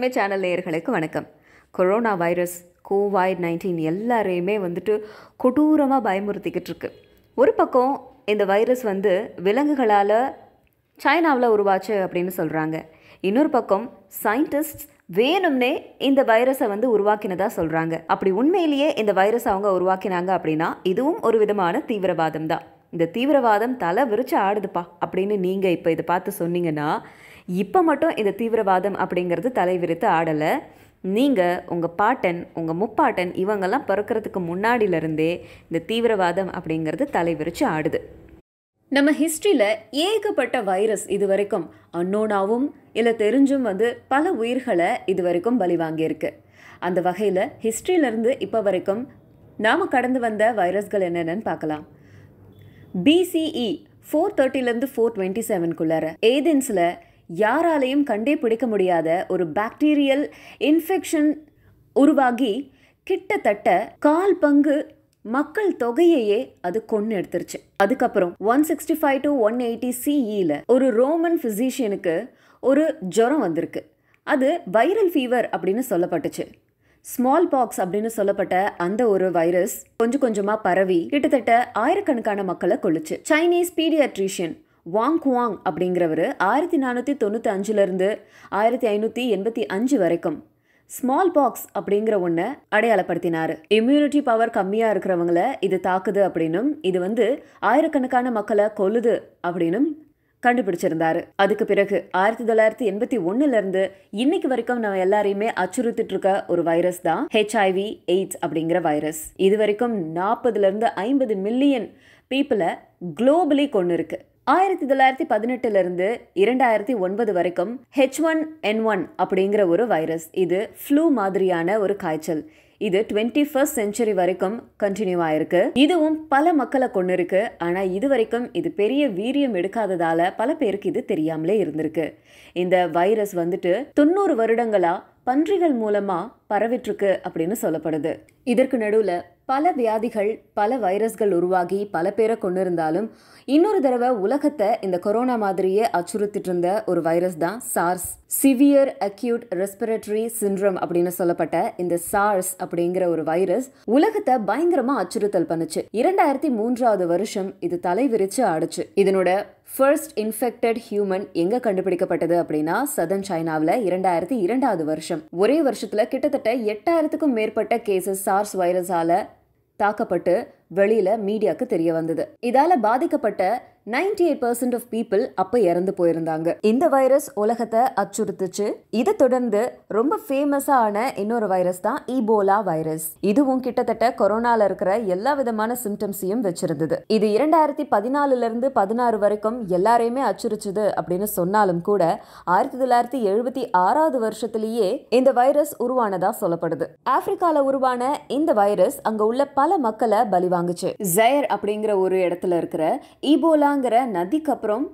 தன்மை சேனல் நேயர்களுக்கு வணக்கம் கொரோனா வைரஸ் கோவைட் நைன்டீன் எல்லாரையுமே வந்துட்டு கொடூரமாக பயமுறுத்திக்கிட்டு இருக்கு ஒரு பக்கம் இந்த வைரஸ் வந்து விலங்குகளால் சைனாவில் உருவாச்சு அப்படின்னு சொல்கிறாங்க இன்னொரு பக்கம் சயின்டிஸ்ட் வேணும்னே இந்த வைரஸை வந்து உருவாக்கினதாக சொல்கிறாங்க அப்படி உண்மையிலேயே இந்த வைரஸ் அவங்க உருவாக்கினாங்க அப்படின்னா இதுவும் ஒரு விதமான தீவிரவாதம் தான் இந்த தீவிரவாதம் தலை விரிச்சு ஆடுதுப்பா அப்படின்னு நீங்கள் இப்போ இதை பார்த்து சொன்னீங்கன்னா இப்போ மட்டும் இந்த தீவிரவாதம் அப்படிங்கிறது தலைவிரித்து ஆடலை நீங்கள் உங்கள் பாட்டன் உங்கள் முப்பாட்டன் இவங்கெல்லாம் பிறக்கிறதுக்கு முன்னாடியிலருந்தே இந்த தீவிரவாதம் அப்படிங்கிறது தலைவிரித்து ஆடுது நம்ம ஹிஸ்ட்ரியில் ஏகப்பட்ட வைரஸ் இது வரைக்கும் அன்னோனாவும் இல்லை தெரிஞ்சும் வந்து பல உயிர்களை இது வரைக்கும் பலி வாங்கியிருக்கு அந்த வகையில் ஹிஸ்ட்ரியிலேருந்து இப்போ வரைக்கும் நாம் கடந்து வந்த வைரஸ்கள் என்னென்னு பார்க்கலாம் பிசிஇ ஃபோர் தேர்ட்டிலேருந்து ஃபோர் டுவெண்ட்டி செவனுக்குள்ளார ஏதென்ஸில் யாராலையும் கண்டே பிடிக்க முடியாத ஒரு பாக்டீரியல் இன்ஃபெக்ஷன் உருவாகி கிட்டத்தட்ட கால் பங்கு மக்கள் தொகையையே அது கொன்று எடுத்துருச்சு அதுக்கப்புறம் one sixty five to one eighty சிஇயில் ஒரு ரோமன் ஃபிசிஷியனுக்கு ஒரு ஜுரம் வந்திருக்கு அது வைரல் ஃபீவர் அப்படின்னு சொல்லப்பட்டுச்சு ஸ்மால் பாக்ஸ் அப்படின்னு சொல்லப்பட்ட அந்த ஒரு வைரஸ் கொஞ்சம் கொஞ்சமாக பரவி கிட்டத்தட்ட ஆயிரக்கணக்கான மக்களை கொள்ளுச்சு சைனீஸ் பீடியாட்ரிஷியன் வாங் குவாங் அப்படிங்கிறவர் ஆயிரத்தி நானூற்றி தொண்ணூற்றி அஞ்சுலேருந்து ஆயிரத்தி ஐநூற்றி எண்பத்தி அஞ்சு வரைக்கும் ஸ்மால் பாக்ஸ் அப்படிங்கிற ஒன்றை அடையாளப்படுத்தினார் இம்யூனிட்டி பவர் கம்மியாக இருக்கிறவங்கள இது தாக்குது அப்படின்னும் இது வந்து ஆயிரக்கணக்கான மக்களை கொல்லுது அப்படின்னும் கண்டுபிடிச்சிருந்தாரு அதுக்கு பிறகு ஆயிரத்தி தொள்ளாயிரத்தி எண்பத்தி ஒன்னுலேருந்து இன்னைக்கு வரைக்கும் நம்ம எல்லாரையுமே அச்சுறுத்திட்டு இருக்க ஒரு வைரஸ் தான் ஹெச்ஐவி எய்ட்ஸ் அப்படிங்கிற வைரஸ் இது வரைக்கும் நாற்பதுலேருந்து ஐம்பது மில்லியன் பீப்புளை குளோபலி கொண்டு இருக்குது ஆயிரத்தி தொள்ளாயிரத்தி பதினெட்டுலேருந்து இரண்டாயிரத்தி ஒன்பது வரைக்கும் ஹெச் ஒன் என் ஒன் அப்படிங்கிற ஒரு வைரஸ் இது ஃப்ளூ மாதிரியான ஒரு காய்ச்சல் இது டுவெண்ட்டி ஃபர்ஸ்ட் செஞ்சுரி வரைக்கும் கண்டினியூ ஆயிருக்கு இதுவும் பல மக்களை கொண்டு இருக்கு ஆனால் இது வரைக்கும் இது பெரிய வீரியம் எடுக்காததால பல பேருக்கு இது தெரியாமலே இருந்திருக்கு இந்த வைரஸ் வந்துட்டு தொண்ணூறு வருடங்களா பன்றிகள் மூலமா பரவிட்டுருக்கு அப்படின்னு சொல்லப்படுது இதற்கு நடுவில் பல வியாதிகள் பல வைரஸ்கள் உருவாகி பல பேரை கொண்டு இருந்தாலும் இன்னொரு தடவை உலகத்தை இந்த கொரோனா மாதிரியே அச்சுறுத்திட்டு இருந்த ஒரு வைரஸ் தான் SARS severe acute respiratory syndrome அப்படின்னு சொல்லப்பட்ட இந்த சார்ஸ் அப்படிங்கிற ஒரு வைரஸ் உலகத்தை பயங்கரமா அச்சுறுத்தல் பண்ணுச்சு இரண்டாயிரத்தி மூன்றாவது வருஷம் இது விரிச்சு ஆடுச்சு இதனோட ஃபர்ஸ்ட் இன்ஃபெக்டட் ஹியூமன் எங்க கண்டுபிடிக்கப்பட்டது அப்படின்னா சதன் சைனாவில் இரண்டாயிரத்தி இரண்டாவது வருஷம் ஒரே வருஷத்துல கிட்டத்தட்ட எட்டாயிரத்துக்கும் மேற்பட்ட கேசஸ் சார்ஸ் வைரஸால தாக்கப்பட்டு வெளியில மீடியாக்கு தெரிய வந்தது இதால பாதிக்கப்பட்ட ninety eight percent of people அப்போ இறந்து போயிருந்தாங்க இந்த வைரஸ் உலகத்தை அச்சுறுத்துச்சு இதை தொடர்ந்து ரொம்ப ஃபேமஸான இன்னொரு வைரஸ் தான் ஈபோலா வைரஸ் இதுவும் கிட்டத்தட்ட கொரோனால இருக்கிற எல்லா விதமான சிம்டம்ஸையும் வச்சிருந்தது இது இரண்டாயிரத்தி பதினாலுல இருந்து பதினாறு வரைக்கும் எல்லாரையுமே அச்சுறுச்சுது அப்படின்னு சொன்னாலும் கூட ஆயிரத்தி தொள்ளாயிரத்தி எழுபத்தி ஆறாவது வருஷத்திலேயே இந்த வைரஸ் உருவானதா சொல்லப்படுது ஆப்பிரிக்கால உருவான இந்த வைரஸ் அங்க உள்ள பல மக்களை பலி வாங்குச்சு ஜயர் அப்படிங்கிற ஒரு இடத்துல இருக்கிற ஈபோலா ஈபோலாங்கிற நதிக்கு அப்புறம்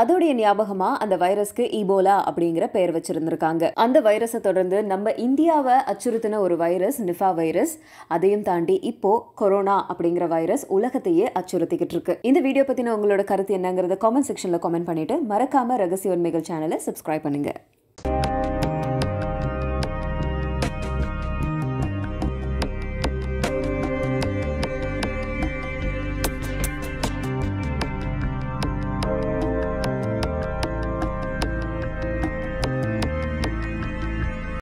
அதோடைய ஞாபகமா அந்த வைரஸ்க்கு ஈபோலா அப்படிங்கிற பெயர் வச்சிருந்திருக்காங்க அந்த வைரஸை தொடர்ந்து நம்ம இந்தியாவை அச்சுறுத்தின ஒரு வைரஸ் நிஃபா வைரஸ் அதையும் தாண்டி இப்போ கொரோனா அப்படிங்கிற வைரஸ் உலகத்தையே அச்சுறுத்திக்கிட்டு இருக்கு இந்த வீடியோ பத்தின உங்களோட கருத்து என்னங்கிறத காமெண்ட் செக்ஷன்ல காமெண்ட் பண்ணிட்டு மறக்காம ரகசிய உண்மைகள் சேனலை சப்ஸ்கிரைப் பண்ணுங்க